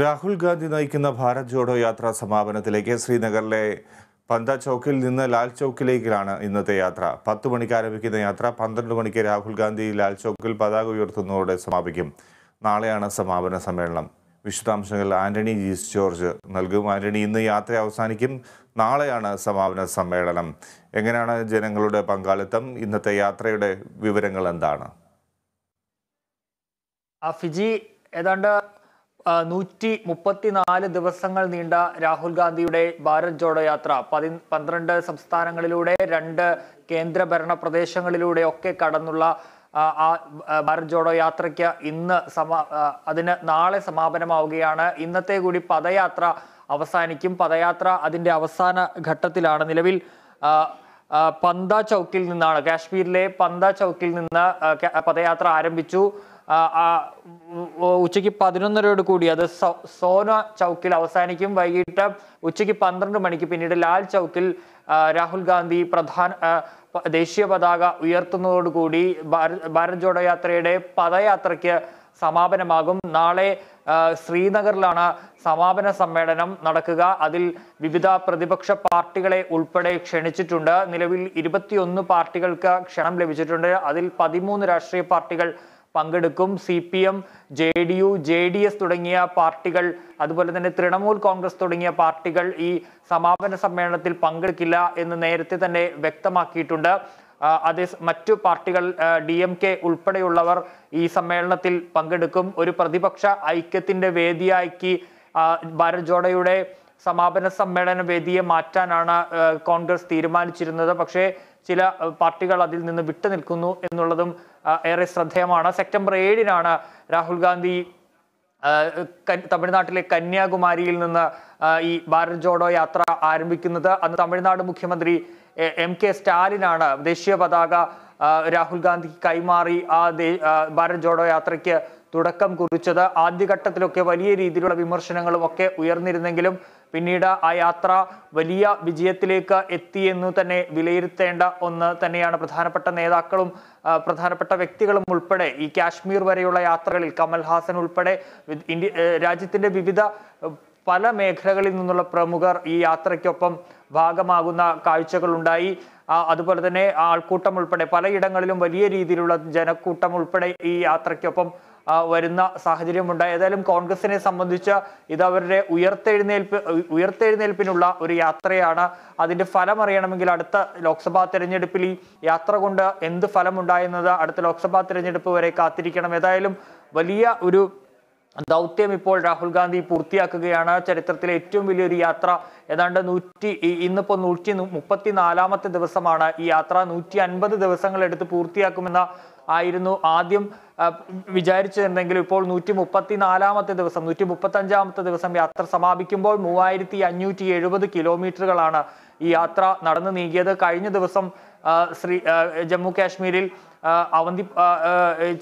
രാഹുൽ ഗാന്ധി നയിക്കുന്ന ഭാരത് ജോഡോ യാത്ര സമാപനത്തിലേക്ക് ശ്രീനഗറിലെ പന്ത ചൌക്കിൽ നിന്ന് ലാൽ ചൌക്കിലേക്കാണ് ഇന്നത്തെ യാത്ര പത്ത് മണിക്ക് ആരംഭിക്കുന്ന യാത്ര പന്ത്രണ്ട് മണിക്ക് രാഹുൽ ഗാന്ധി ലാൽ ചൌക്കിൽ പതാക ഉയർത്തുന്നതോടെ സമാപിക്കും നാളെയാണ് സമാപന സമ്മേളനം വിശദാംശങ്ങൾ ആന്റണി ജി ജോർജ് നൽകും ആന്റണി ഇന്ന് യാത്ര അവസാനിക്കും നാളെയാണ് സമാപന സമ്മേളനം എങ്ങനെയാണ് ജനങ്ങളുടെ പങ്കാളിത്തം ഇന്നത്തെ യാത്രയുടെ വിവരങ്ങൾ എന്താണ് ഫിജി ഏതാണ്ട് നൂറ്റി മുപ്പത്തിനാല് ദിവസങ്ങൾ നീണ്ട രാഹുൽ ഗാന്ധിയുടെ ഭാരത് ജോഡോ യാത്ര പതി പന്ത്രണ്ട് സംസ്ഥാനങ്ങളിലൂടെ രണ്ട് കേന്ദ്രഭരണ പ്രദേശങ്ങളിലൂടെ ഒക്കെ കടന്നുള്ള ആ ഭാരത് ജോഡോ യാത്രയ്ക്ക് ഇന്ന് സമാ അതിന് നാളെ സമാപനമാവുകയാണ് ഇന്നത്തെ കൂടി പദയാത്ര അവസാനിക്കും പദയാത്ര അതിൻ്റെ അവസാന ഘട്ടത്തിലാണ് നിലവിൽ പന്ത ചൗക്കിൽ നിന്നാണ് കാശ്മീരിലെ പന്ത ചൗക്കിൽ നിന്ന് പദയാത്ര ആരംഭിച്ചു ഉച്ചയ്ക്ക് പതിനൊന്നരയോട് കൂടി അത് സോന ചൗക്കിൽ അവസാനിക്കും വൈകിട്ട് ഉച്ചയ്ക്ക് പന്ത്രണ്ട് മണിക്ക് പിന്നീട് ലാൽ ചൗക്കിൽ രാഹുൽ ഗാന്ധി പ്രധാന ദേശീയ പതാക ഉയർത്തുന്നതോടുകൂടി ഭാരത് ഭാരത് ജോഡോ യാത്രയുടെ പദയാത്രയ്ക്ക് സമാപനമാകും നാളെ ശ്രീനഗറിലാണ് സമാപന സമ്മേളനം നടക്കുക അതിൽ വിവിധ പ്രതിപക്ഷ പാർട്ടികളെ ഉൾപ്പെടെ ക്ഷണിച്ചിട്ടുണ്ട് നിലവിൽ ഇരുപത്തിയൊന്ന് പാർട്ടികൾക്ക് ക്ഷണം ലഭിച്ചിട്ടുണ്ട് അതിൽ പതിമൂന്ന് രാഷ്ട്രീയ പാർട്ടികൾ പങ്കെടുക്കും C P M J D U J D S തുടങ്ങിയ പാർട്ടികൾ അതുപോലെ തന്നെ തൃണമൂൽ കോൺഗ്രസ് തുടങ്ങിയ പാർട്ടികൾ ഈ സമാപന സമ്മേളനത്തിൽ പങ്കെടുക്കില്ല എന്ന് നേരത്തെ തന്നെ വ്യക്തമാക്കിയിട്ടുണ്ട് അതേ മറ്റു പാർട്ടികൾ ഡി എം കെ ഉൾപ്പെടെയുള്ളവർ ഈ സമ്മേളനത്തിൽ പങ്കെടുക്കും ഒരു പ്രതിപക്ഷ ഐക്യത്തിന്റെ വേദിയാക്കി ഭാരത് ജോഡയുടെ സമാപന സമ്മേളന വേദിയെ മാറ്റാനാണ് കോൺഗ്രസ് തീരുമാനിച്ചിരുന്നത് പക്ഷേ ചില പാർട്ടികൾ അതിൽ നിന്ന് വിട്ടുനിൽക്കുന്നു എന്നുള്ളതും ഏറെ ശ്രദ്ധേയമാണ് സെപ്റ്റംബർ ഏഴിനാണ് രാഹുൽ ഗാന്ധി തമിഴ്നാട്ടിലെ കന്യാകുമാരിയിൽ നിന്ന് ഈ ഭാരത് ജോഡോ യാത്ര ആരംഭിക്കുന്നത് അന്ന് തമിഴ്നാട് മുഖ്യമന്ത്രി എം കെ സ്റ്റാലിനാണ് ദേശീയ പതാക രാഹുൽ ഗാന്ധി കൈമാറി ആ ഭാരത് ജോഡോ യാത്രയ്ക്ക് തുടക്കം കുറിച്ചത് ആദ്യഘട്ടത്തിലൊക്കെ വലിയ രീതിയിലുള്ള വിമർശനങ്ങളും ഒക്കെ ഉയർന്നിരുന്നെങ്കിലും പിന്നീട് ആ യാത്ര വലിയ വിജയത്തിലേക്ക് എത്തിയെന്നു തന്നെ വിലയിരുത്തേണ്ട ഒന്ന് തന്നെയാണ് പ്രധാനപ്പെട്ട നേതാക്കളും പ്രധാനപ്പെട്ട വ്യക്തികളും ഉൾപ്പെടെ ഈ കാശ്മീർ വരെയുള്ള യാത്രകളിൽ കമൽഹാസൻ ഉൾപ്പെടെ ഇന്ത്യ രാജ്യത്തിൻ്റെ വിവിധ പല മേഖലകളിൽ നിന്നുള്ള പ്രമുഖർ ഈ യാത്രയ്ക്കൊപ്പം ഭാഗമാകുന്ന കാഴ്ചകളുണ്ടായി അതുപോലെ തന്നെ ആൾക്കൂട്ടം ഉൾപ്പെടെ പലയിടങ്ങളിലും വലിയ രീതിയിലുള്ള ജനക്കൂട്ടം ഉൾപ്പെടെ ഈ യാത്രയ്ക്കൊപ്പം വരുന്ന സാഹചര്യമുണ്ട് ഏതായാലും കോൺഗ്രസിനെ സംബന്ധിച്ച് ഇത് അവരുടെ ഉയർത്തെഴുന്നേൽപ്പ് ഉയർത്തെഴുന്നേൽപ്പിനുള്ള ഒരു യാത്രയാണ് അതിന്റെ ഫലം അറിയണമെങ്കിൽ അടുത്ത ലോക്സഭാ തെരഞ്ഞെടുപ്പിൽ ഈ യാത്ര കൊണ്ട് എന്ത് ഫലമുണ്ടായെന്നത് അടുത്ത ലോക്സഭാ തെരഞ്ഞെടുപ്പ് വരെ കാത്തിരിക്കണം ഏതായാലും വലിയ ഒരു ദൗത്യം ഇപ്പോൾ രാഹുൽ ഗാന്ധി പൂർത്തിയാക്കുകയാണ് ചരിത്രത്തിലെ ഏറ്റവും വലിയൊരു യാത്ര ഏതാണ്ട് നൂറ്റി ഇന്നിപ്പോൾ നൂറ്റി മുപ്പത്തി നാലാമത്തെ ദിവസമാണ് ഈ യാത്ര നൂറ്റി അൻപത് ദിവസങ്ങൾ എടുത്ത് പൂർത്തിയാക്കുമെന്ന ആയിരുന്നു ആദ്യം വിചാരിച്ചിരുന്നെങ്കിലും ഇപ്പോൾ നൂറ്റി മുപ്പത്തി നാലാമത്തെ ദിവസം നൂറ്റി മുപ്പത്തി അഞ്ചാമത്തെ ദിവസം യാത്ര സമാപിക്കുമ്പോൾ മൂവായിരത്തി അഞ്ഞൂറ്റി എഴുപത് കിലോമീറ്ററുകളാണ് ഈ യാത്ര നടന്നു നീങ്ങിയത് കഴിഞ്ഞ ദിവസം ശ്രീ ജമ്മു കാശ്മീരിൽ അവന്തി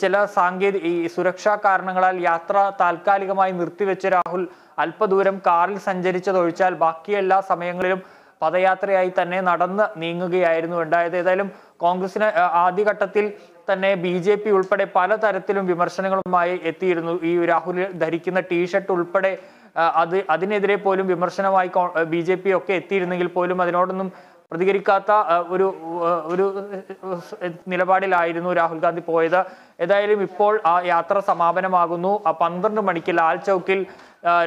ചില സാങ്കേതിക ഈ സുരക്ഷാ കാരണങ്ങളാൽ യാത്ര താൽക്കാലികമായി നിർത്തിവെച്ച രാഹുൽ അല്പദൂരം കാറിൽ സഞ്ചരിച്ചതൊഴിച്ചാൽ ബാക്കി എല്ലാ സമയങ്ങളിലും പദയാത്രയായി തന്നെ നടന്ന് നീങ്ങുകയായിരുന്നു ഉണ്ടായത് ഏതായാലും കോൺഗ്രസിന് ആദ്യഘട്ടത്തിൽ തന്നെ ബി ജെ പി ഉൾപ്പെടെ പലതരത്തിലും വിമർശനങ്ങളുമായി എത്തിയിരുന്നു ഈ രാഹുൽ ധരിക്കുന്ന ടീഷർട്ട് ഉൾപ്പെടെ അത് അതിനെതിരെ പോലും വിമർശനമായി ബി ജെ പി ഒക്കെ എത്തിയിരുന്നെങ്കിൽ പോലും അതിനോടൊന്നും പ്രതികരിക്കാത്ത ഒരു ഒരു നിലപാടിലായിരുന്നു രാഹുൽ ഗാന്ധി പോയത് ഏതായാലും ഇപ്പോൾ ആ യാത്ര സമാപനമാകുന്നു പന്ത്രണ്ട് മണിക്ക് ലാൽ ചൗക്കിൽ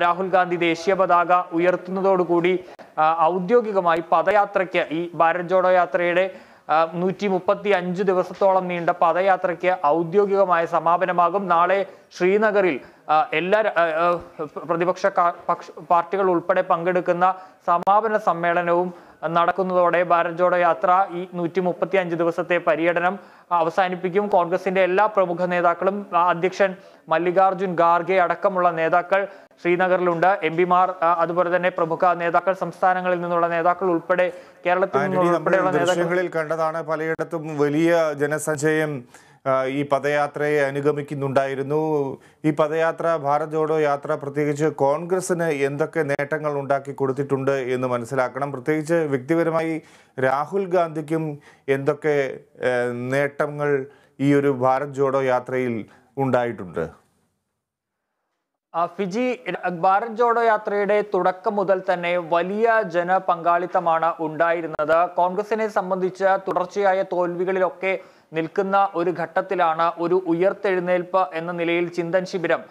രാഹുൽ ഗാന്ധി ദേശീയ പതാക ഉയർത്തുന്നതോടുകൂടി ഔദ്യോഗികമായി പദയാത്രയ്ക്ക് ഈ ഭാരത് ജോഡോ യാത്രയുടെ നൂറ്റി മുപ്പത്തി അഞ്ച് ദിവസത്തോളം നീണ്ട പദയാത്രയ്ക്ക് ഔദ്യോഗികമായ സമാപനമാകും നാളെ ശ്രീനഗറിൽ എല്ലാ പ്രതിപക്ഷ പാർട്ടികൾ ഉൾപ്പെടെ പങ്കെടുക്കുന്ന സമാപന സമ്മേളനവും നടക്കുന്നതോടെ ഭാരത് ജോഡോ യാത്ര ഈ നൂറ്റി മുപ്പത്തി അഞ്ച് ദിവസത്തെ പര്യടനം അവസാനിപ്പിക്കും കോൺഗ്രസിന്റെ എല്ലാ പ്രമുഖ നേതാക്കളും അധ്യക്ഷൻ മല്ലികാർജുൻ ഖാർഗെ അടക്കമുള്ള നേതാക്കൾ ശ്രീനഗറിലുണ്ട് എം പിമാർ അതുപോലെ തന്നെ പ്രമുഖ നേതാക്കൾ സംസ്ഥാനങ്ങളിൽ നിന്നുള്ള നേതാക്കൾ ഉൾപ്പെടെ കേരളത്തിൽ നിന്നുള്ള നേതാക്കളിൽ കണ്ടതാണ് പലയിടത്തും വലിയ ജനസഞ്ചയം ഈ പദയാത്രയെ അനുഗമിക്കുന്നുണ്ടായിരുന്നു ഈ പദയാത്ര ഭാരത് ജോഡോ യാത്ര പ്രത്യേകിച്ച് കോൺഗ്രസിന് എന്തൊക്കെ നേട്ടങ്ങൾ ഉണ്ടാക്കി കൊടുത്തിട്ടുണ്ട് എന്ന് മനസ്സിലാക്കണം പ്രത്യേകിച്ച് വ്യക്തിപരമായി രാഹുൽ ഗാന്ധിക്കും എന്തൊക്കെ നേട്ടങ്ങൾ ഈ ഒരു ഭാരത് ജോഡോ യാത്രയിൽ ഉണ്ടായിട്ടുണ്ട് ഫിജി ഭാരത് ജോഡോ യാത്രയുടെ തുടക്കം മുതൽ തന്നെ വലിയ ജനപങ്കാളിത്തമാണ് ഉണ്ടായിരുന്നത് കോൺഗ്രസിനെ സംബന്ധിച്ച തുടർച്ചയായ തോൽവികളിലൊക്കെ നിൽക്കുന്ന ഒരു ഘട്ടത്തിലാണ് ഒരു ഉയർത്തെഴുന്നേൽപ്പ് എന്ന നിലയിൽ ചിന്തൻ ശിബിരം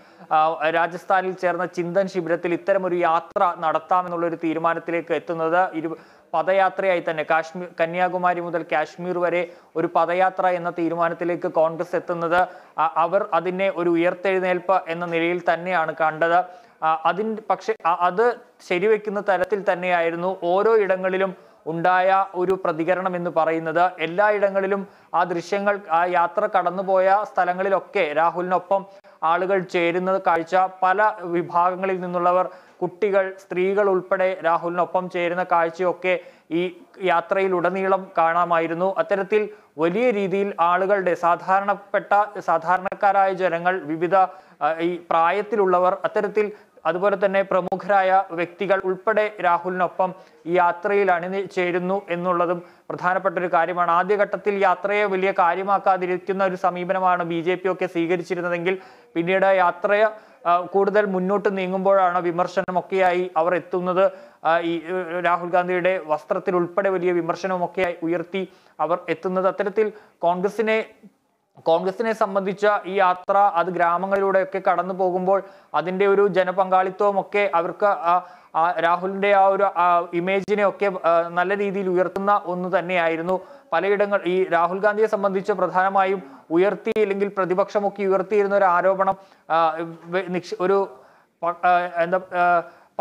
രാജസ്ഥാനിൽ ചേർന്ന ചിന്തൻ ശിബിരത്തിൽ ഇത്തരമൊരു യാത്ര നടത്താമെന്നുള്ളൊരു തീരുമാനത്തിലേക്ക് എത്തുന്നത് ഇരു പദയാത്രയായി തന്നെ കാശ്മീർ കന്യാകുമാരി മുതൽ കാശ്മീർ വരെ ഒരു പദയാത്ര എന്ന തീരുമാനത്തിലേക്ക് കോൺഗ്രസ് എത്തുന്നത് അവർ അതിനെ ഒരു ഉയർത്തെഴുന്നേൽപ്പ് എന്ന നിലയിൽ തന്നെയാണ് കണ്ടത് അതിൻ്റെ പക്ഷെ അത് ശരിവെക്കുന്ന തരത്തിൽ തന്നെയായിരുന്നു ഓരോ ഇടങ്ങളിലും ഉണ്ടായ ഒരു പ്രതികരണം എന്ന് പറയുന്നത് എല്ലായിടങ്ങളിലും ആ ദൃശ്യങ്ങൾ ആ യാത്ര കടന്നുപോയ സ്ഥലങ്ങളിലൊക്കെ രാഹുലിനൊപ്പം ആളുകൾ ചേരുന്നത് കാഴ്ച പല വിഭാഗങ്ങളിൽ നിന്നുള്ളവർ കുട്ടികൾ സ്ത്രീകൾ ഉൾപ്പെടെ രാഹുലിനൊപ്പം ചേരുന്ന കാഴ്ചയൊക്കെ ഈ യാത്രയിൽ ഉടനീളം കാണാമായിരുന്നു അത്തരത്തിൽ വലിയ രീതിയിൽ ആളുകളുടെ സാധാരണപ്പെട്ട സാധാരണക്കാരായ ജനങ്ങൾ വിവിധ ഈ പ്രായത്തിലുള്ളവർ അത്തരത്തിൽ അതുപോലെ തന്നെ പ്രമുഖരായ വ്യക്തികൾ ഉൾപ്പെടെ രാഹുലിനൊപ്പം ഈ യാത്രയിൽ ചേരുന്നു എന്നുള്ളതും പ്രധാനപ്പെട്ട ഒരു കാര്യമാണ് ആദ്യഘട്ടത്തിൽ യാത്രയെ വലിയ കാര്യമാക്കാതിരിക്കുന്ന ഒരു സമീപനമാണ് ബി ജെ പി ഒക്കെ സ്വീകരിച്ചിരുന്നതെങ്കിൽ പിന്നീട് യാത്രയെ കൂടുതൽ മുന്നോട്ട് നീങ്ങുമ്പോഴാണ് വിമർശനമൊക്കെയായി അവർ എത്തുന്നത് ഈ രാഹുൽ ഗാന്ധിയുടെ വസ്ത്രത്തിൽ ഉൾപ്പെടെ വലിയ വിമർശനമൊക്കെയായി ഉയർത്തി അവർ എത്തുന്നത് അത്തരത്തിൽ കോൺഗ്രസിനെ കോൺഗ്രസിനെ സംബന്ധിച്ച ഈ യാത്ര അത് ഗ്രാമങ്ങളിലൂടെയൊക്കെ കടന്നു പോകുമ്പോൾ അതിൻ്റെ ഒരു ജനപങ്കാളിത്തവും ഒക്കെ അവർക്ക് രാഹുലിൻ്റെ ആ ഒരു ഇമേജിനെ ഒക്കെ നല്ല രീതിയിൽ ഉയർത്തുന്ന ഒന്ന് തന്നെയായിരുന്നു പലയിടങ്ങൾ ഈ രാഹുൽ ഗാന്ധിയെ സംബന്ധിച്ച് പ്രധാനമായും ഉയർത്തി അല്ലെങ്കിൽ പ്രതിപക്ഷമൊക്കെ ഉയർത്തിയിരുന്ന ഒരു ആരോപണം ഒരു എന്താ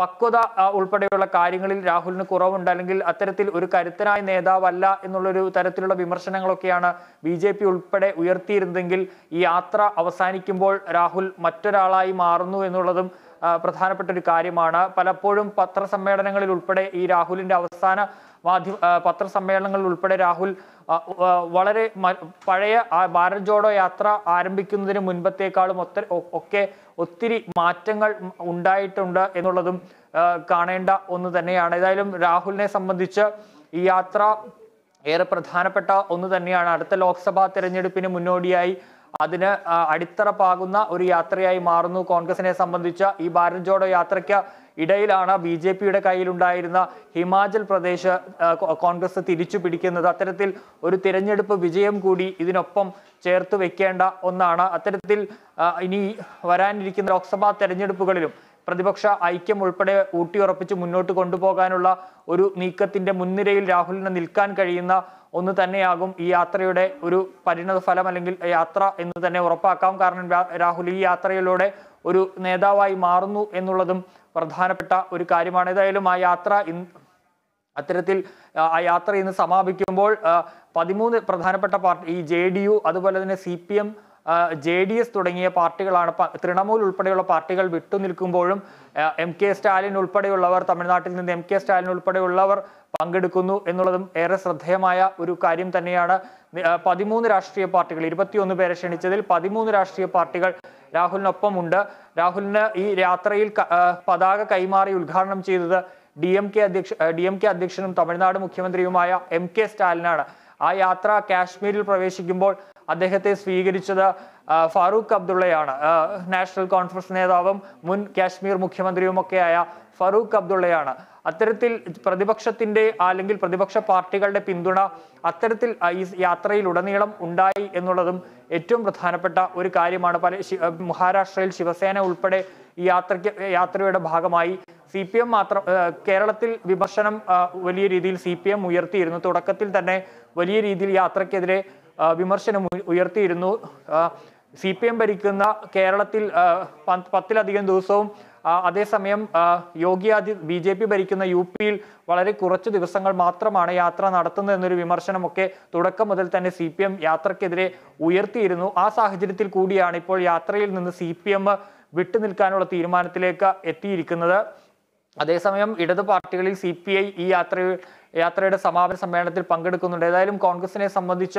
പക്വത ഉൾപ്പെടെയുള്ള കാര്യങ്ങളിൽ രാഹുലിന് കുറവുണ്ട് അല്ലെങ്കിൽ അത്തരത്തിൽ ഒരു കരുത്തനായ നേതാവല്ല എന്നുള്ളൊരു തരത്തിലുള്ള വിമർശനങ്ങളൊക്കെയാണ് ബി ജെ പി ഉൾപ്പെടെ ഉയർത്തിയിരുന്നെങ്കിൽ ഈ യാത്ര അവസാനിക്കുമ്പോൾ രാഹുൽ മറ്റൊരാളായി മാറുന്നു എന്നുള്ളതും പ്രധാനപ്പെട്ട ഒരു കാര്യമാണ് പലപ്പോഴും പത്രസമ്മേളനങ്ങളിൽ ഉൾപ്പെടെ ഈ രാഹുലിന്റെ അവസാന മാധ്യ പത്രസമ്മേളനങ്ങൾ ഉൾപ്പെടെ രാഹുൽ വളരെ പഴയ ഭാരത് ജോഡോ യാത്ര ആരംഭിക്കുന്നതിന് മുൻപത്തേക്കാളും ഒത്ത ഒക്കെ ഒത്തിരി മാറ്റങ്ങൾ ഉണ്ടായിട്ടുണ്ട് എന്നുള്ളതും കാണേണ്ട ഒന്ന് തന്നെയാണ് ഏതായാലും രാഹുലിനെ സംബന്ധിച്ച് ഈ യാത്ര ഏറെ പ്രധാനപ്പെട്ട ഒന്ന് തന്നെയാണ് അടുത്ത ലോക്സഭാ തെരഞ്ഞെടുപ്പിന് മുന്നോടിയായി അതിന് അടിത്തറ പാകുന്ന ഒരു യാത്രയായി മാറുന്നു കോൺഗ്രസിനെ സംബന്ധിച്ച ഈ ഭാരത് ജോഡോ യാത്രയ്ക്ക് ഇടയിലാണ് ബി ജെ പിയുടെ കയ്യിലുണ്ടായിരുന്ന ഹിമാചൽ പ്രദേശ് കോൺഗ്രസ് തിരിച്ചു പിടിക്കുന്നത് അത്തരത്തിൽ ഒരു തിരഞ്ഞെടുപ്പ് വിജയം കൂടി ഇതിനൊപ്പം ചേർത്ത് വെക്കേണ്ട ഒന്നാണ് അത്തരത്തിൽ ഇനി വരാനിരിക്കുന്ന ലോക്സഭാ തെരഞ്ഞെടുപ്പുകളിലും പ്രതിപക്ഷ ഐക്യം ഉൾപ്പെടെ ഊട്ടിയുറപ്പിച്ച് മുന്നോട്ട് കൊണ്ടുപോകാനുള്ള ഒരു നീക്കത്തിന്റെ മുൻനിരയിൽ രാഹുലിന് നിൽക്കാൻ കഴിയുന്ന ഒന്ന് തന്നെയാകും ഈ യാത്രയുടെ ഒരു പരിണത ഫലം അല്ലെങ്കിൽ യാത്ര എന്ന് തന്നെ ഉറപ്പാക്കാം കാരണം രാഹുൽ ഈ യാത്രയിലൂടെ ഒരു നേതാവായി മാറുന്നു എന്നുള്ളതും പ്രധാനപ്പെട്ട ഒരു കാര്യമാണ് ഏതായാലും ആ യാത്ര അത്തരത്തിൽ ആ യാത്ര ഇന്ന് സമാപിക്കുമ്പോൾ പതിമൂന്ന് പ്രധാനപ്പെട്ട പാർട്ടി ഈ ജെ അതുപോലെ തന്നെ സി ജെ ഡി എസ് തുടങ്ങിയ പാർട്ടികളാണ് തൃണമൂൽ ഉൾപ്പെടെയുള്ള പാർട്ടികൾ വിട്ടുനിൽക്കുമ്പോഴും എം കെ സ്റ്റാലിൻ ഉൾപ്പെടെയുള്ളവർ തമിഴ്നാട്ടിൽ നിന്ന് എം കെ സ്റ്റാലിൻ ഉൾപ്പെടെയുള്ളവർ പങ്കെടുക്കുന്നു എന്നുള്ളതും ഏറെ ശ്രദ്ധേയമായ ഒരു കാര്യം തന്നെയാണ് പതിമൂന്ന് രാഷ്ട്രീയ പാർട്ടികൾ ഇരുപത്തിയൊന്ന് പേരെ ക്ഷണിച്ചതിൽ പതിമൂന്ന് രാഷ്ട്രീയ പാർട്ടികൾ രാഹുലിനൊപ്പമുണ്ട് രാഹുലിന് ഈ യാത്രയിൽ പതാക കൈമാറി ഉദ്ഘാടനം ചെയ്തത് ഡി എം കെ അധ്യക്ഷ ഡി എം കെ അധ്യക്ഷനും തമിഴ്നാട് മുഖ്യമന്ത്രിയുമായ എം കെ സ്റ്റാലിനാണ് ആ യാത്ര കാശ്മീരിൽ പ്രവേശിക്കുമ്പോൾ അദ്ദേഹത്തെ സ്വീകരിച്ചത് ഫാറൂഖ് അബ്ദുള്ളയാണ് നാഷണൽ കോൺഫറൻസ് നേതാവും മുൻ കാശ്മീർ മുഖ്യമന്ത്രിയുമൊക്കെയായ ഫറൂഖ് അബ്ദുള്ളയാണ് അത്തരത്തിൽ പ്രതിപക്ഷത്തിന്റെ അല്ലെങ്കിൽ പ്രതിപക്ഷ പാർട്ടികളുടെ പിന്തുണ അത്തരത്തിൽ ഈ യാത്രയിലുടനീളം ഉണ്ടായി എന്നുള്ളതും ഏറ്റവും പ്രധാനപ്പെട്ട ഒരു കാര്യമാണ് പല മഹാരാഷ്ട്രയിൽ ശിവസേന ഉൾപ്പെടെ ഈ യാത്രയ്ക്ക് യാത്രയുടെ ഭാഗമായി സി പി എം മാത്രം കേരളത്തിൽ വിമർശനം വലിയ രീതിയിൽ സി പി എം ഉയർത്തിയിരുന്നു തുടക്കത്തിൽ തന്നെ വലിയ രീതിയിൽ യാത്രയ്ക്കെതിരെ വിമർശനം ഉയർത്തിയിരുന്നു സി പി എം ഭരിക്കുന്ന കേരളത്തിൽ പത്തിലധികം ദിവസവും അതേസമയം യോഗി ആദി ബി ജെ പി ഭരിക്കുന്ന യു പിയിൽ വളരെ കുറച്ച് ദിവസങ്ങൾ മാത്രമാണ് യാത്ര നടത്തുന്നത് എന്നൊരു വിമർശനമൊക്കെ തുടക്കം മുതൽ തന്നെ സി പി എം യാത്രക്കെതിരെ ഉയർത്തിയിരുന്നു ആ സാഹചര്യത്തിൽ കൂടിയാണ് ഇപ്പോൾ യാത്രയിൽ നിന്ന് സി പി എം വിട്ടുനിൽക്കാനുള്ള തീരുമാനത്തിലേക്ക് എത്തിയിരിക്കുന്നത് അതേസമയം ഇടത് പാർട്ടികളിൽ സി പി ഐ ഈ യാത്ര യാത്രയുടെ സമാപന സമ്മേളനത്തിൽ പങ്കെടുക്കുന്നുണ്ട് ഏതായാലും കോൺഗ്രസിനെ സംബന്ധിച്ച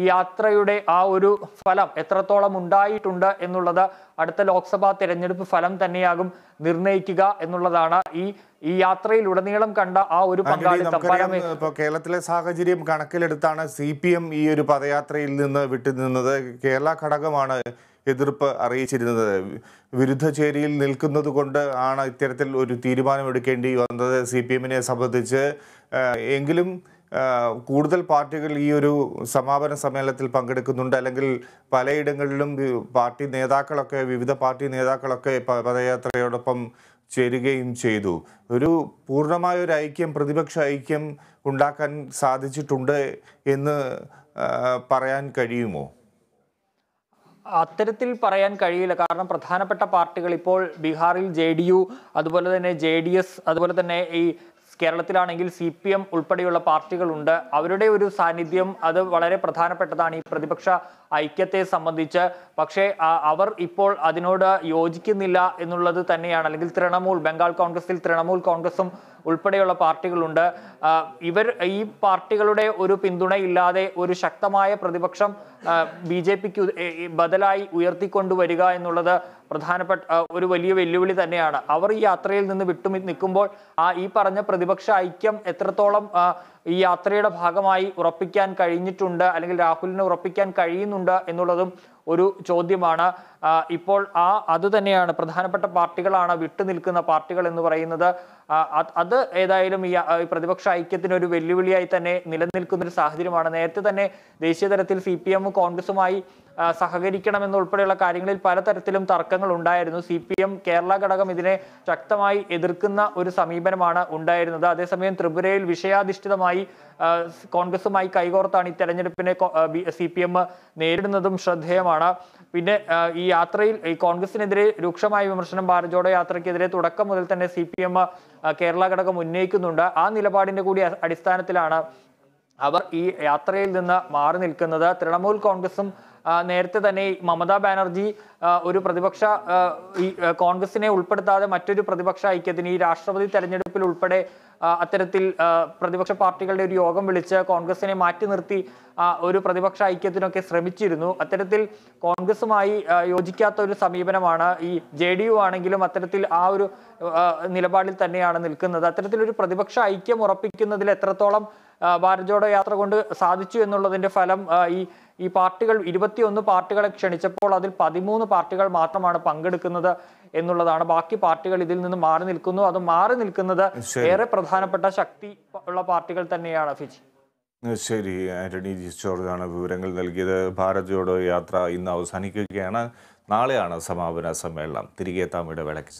ഈ യാത്രയുടെ ആ ഒരു ഫലം എത്രത്തോളം ഉണ്ടായിട്ടുണ്ട് എന്നുള്ളത് അടുത്ത ലോക്സഭാ തെരഞ്ഞെടുപ്പ് ഫലം തന്നെയാകും നിർണ്ണയിക്കുക എന്നുള്ളതാണ് ഈ ഈ യാത്രയിൽ ഉടനീളം കണ്ട ആ ഒരു പങ്കാളിത്തം കേരളത്തിലെ സാഹചര്യം കണക്കിലെടുത്താണ് സി പി എം ഈ ഒരു പദയാത്രയിൽ നിന്ന് വിട്ടുനിന്നത് കേരള ഘടകമാണ് എതിർപ്പ് അറിയിച്ചിരുന്നത് വിരുദ്ധ ചേരിയിൽ നിൽക്കുന്നത് കൊണ്ട് ആണ് ഇത്തരത്തിൽ ഒരു തീരുമാനമെടുക്കേണ്ടി വന്നത് സി പി എമ്മിനെ സംബന്ധിച്ച് എങ്കിലും കൂടുതൽ പാർട്ടികൾ ഈ ഒരു സമാപന സമ്മേളനത്തിൽ പങ്കെടുക്കുന്നുണ്ട് അല്ലെങ്കിൽ പലയിടങ്ങളിലും പാർട്ടി നേതാക്കളൊക്കെ വിവിധ പാർട്ടി നേതാക്കളൊക്കെ പദയാത്രയോടൊപ്പം ചേരുകയും ചെയ്തു ഒരു പൂർണ്ണമായ ഒരു ഐക്യം പ്രതിപക്ഷ ഐക്യം ഉണ്ടാക്കാൻ സാധിച്ചിട്ടുണ്ട് എന്ന് പറയാൻ കഴിയുമോ അത്തരത്തിൽ പറയാൻ കഴിയില്ല കാരണം പ്രധാനപ്പെട്ട പാർട്ടികൾ ഇപ്പോൾ ബീഹാറിൽ ജെ ഡി യു അതുപോലെ തന്നെ ജെ ഡി എസ് അതുപോലെ തന്നെ ഈ കേരളത്തിലാണെങ്കിൽ സി പി എം ഉൾപ്പെടെയുള്ള പാർട്ടികളുണ്ട് അവരുടെ ഒരു സാന്നിധ്യം അത് വളരെ പ്രധാനപ്പെട്ടതാണ് ഈ പ്രതിപക്ഷ ഐക്യത്തെ സംബന്ധിച്ച് പക്ഷേ അവർ ഇപ്പോൾ അതിനോട് യോജിക്കുന്നില്ല എന്നുള്ളത് തന്നെയാണ് അല്ലെങ്കിൽ തൃണമൂൽ ബംഗാൾ കോൺഗ്രസിൽ തൃണമൂൽ കോൺഗ്രസും ഉൾപ്പെടെയുള്ള പാർട്ടികളുണ്ട് ഇവർ ഈ പാർട്ടികളുടെ ഒരു പിന്തുണയില്ലാതെ ഒരു ശക്തമായ പ്രതിപക്ഷം ബി ജെ പിക്ക് ബദലായി ഉയർത്തിക്കൊണ്ടുവരിക എന്നുള്ളത് പ്രധാനപ്പെട്ട ഒരു വലിയ വെല്ലുവിളി തന്നെയാണ് അവർ ഈ യാത്രയിൽ നിന്ന് വിട്ടു നിൽക്കുമ്പോൾ ആ ഈ പറഞ്ഞ പ്രതിപക്ഷ ഐക്യം എത്രത്തോളം ഈ യാത്രയുടെ ഭാഗമായി ഉറപ്പിക്കാൻ കഴിഞ്ഞിട്ടുണ്ട് അല്ലെങ്കിൽ രാഹുലിനെ ഉറപ്പിക്കാൻ കഴിയുന്നുണ്ട് എന്നുള്ളതും ഒരു ചോദ്യമാണ് ഇപ്പോൾ ആ അത് തന്നെയാണ് പ്രധാനപ്പെട്ട പാർട്ടികളാണ് വിട്ടുനിൽക്കുന്ന പാർട്ടികൾ എന്ന് പറയുന്നത് അത് ഏതായാലും ഈ പ്രതിപക്ഷ ഐക്യത്തിന് ഒരു വെല്ലുവിളിയായി തന്നെ നിലനിൽക്കുന്ന ഒരു സാഹചര്യമാണ് നേരത്തെ തന്നെ ദേശീയ തലത്തിൽ സി കോൺഗ്രസുമായി സഹകരിക്കണമെന്നുൾപ്പെടെയുള്ള കാര്യങ്ങളിൽ പലതരത്തിലും തർക്കങ്ങൾ ഉണ്ടായിരുന്നു സി പി എം കേരള ഘടകം ഇതിനെ ശക്തമായി എതിർക്കുന്ന ഒരു സമീപനമാണ് ഉണ്ടായിരുന്നത് അതേസമയം ത്രിപുരയിൽ വിഷയാധിഷ്ഠിതമായി കോൺഗ്രസുമായി കൈകോർത്താണ് ഈ തെരഞ്ഞെടുപ്പിനെ സി പി എം നേരിടുന്നതും ശ്രദ്ധേയമാണ് പിന്നെ ഈ യാത്രയിൽ ഈ കോൺഗ്രസിനെതിരെ രൂക്ഷമായ വിമർശനം ഭാരത് ജോഡോ യാത്രയ്ക്കെതിരെ തുടക്കം മുതൽ തന്നെ സി പി എം കേരള ഘടകം ഉന്നയിക്കുന്നുണ്ട് ആ നിലപാടിന്റെ കൂടി അടിസ്ഥാനത്തിലാണ് അവർ ഈ യാത്രയിൽ നിന്ന് മാറി നിൽക്കുന്നത് തൃണമൂൽ കോൺഗ്രസും നേരത്തെ തന്നെ മമതാ ബാനർജി ഒരു പ്രതിപക്ഷ ഈ കോൺഗ്രസിനെ ഉൾപ്പെടുത്താതെ മറ്റൊരു പ്രതിപക്ഷ ഐക്യത്തിന് ഈ രാഷ്ട്രപതി തെരഞ്ഞെടുപ്പിൽ ഉൾപ്പെടെ അത്തരത്തിൽ പ്രതിപക്ഷ പാർട്ടികളുടെ ഒരു യോഗം വിളിച്ച് കോൺഗ്രസിനെ മാറ്റി നിർത്തി ഒരു പ്രതിപക്ഷ ഐക്യത്തിനൊക്കെ ശ്രമിച്ചിരുന്നു അത്തരത്തിൽ കോൺഗ്രസുമായി യോജിക്കാത്ത ഒരു സമീപനമാണ് ഈ ജെ ഡി യു ആണെങ്കിലും അത്തരത്തിൽ ആ ഒരു നിലപാടിൽ തന്നെയാണ് നിൽക്കുന്നത് അത്തരത്തിലൊരു പ്രതിപക്ഷ ഐക്യം ഉറപ്പിക്കുന്നതിൽ എത്രത്തോളം ഭാരത് ജോഡോ യാത്ര കൊണ്ട് സാധിച്ചു എന്നുള്ളതിന്റെ ഫലം ഈ ഈ പാർട്ടികൾ ഇരുപത്തിയൊന്ന് പാർട്ടികളെ ക്ഷണിച്ചപ്പോൾ അതിൽ പതിമൂന്ന് പാർട്ടികൾ മാത്രമാണ് പങ്കെടുക്കുന്നത് എന്നുള്ളതാണ് ബാക്കി പാർട്ടികൾ ഇതിൽ നിന്ന് മാറി നിൽക്കുന്നു അത് മാറി നിൽക്കുന്നത് ഏറെ പ്രധാനപ്പെട്ട ശക്തി ഉള്ള പാർട്ടികൾ തന്നെയാണ് ഫിജി ശരി ആന്റണി ജോർജാണ് വിവരങ്ങൾ നൽകിയത് ഭാരത് ജോഡോ യാത്ര ഇന്ന് അവസാനിക്കുകയാണ് നാളെയാണ് സമാപന സമ്മേളനം തിരികെ എത്താം വിളക്ക്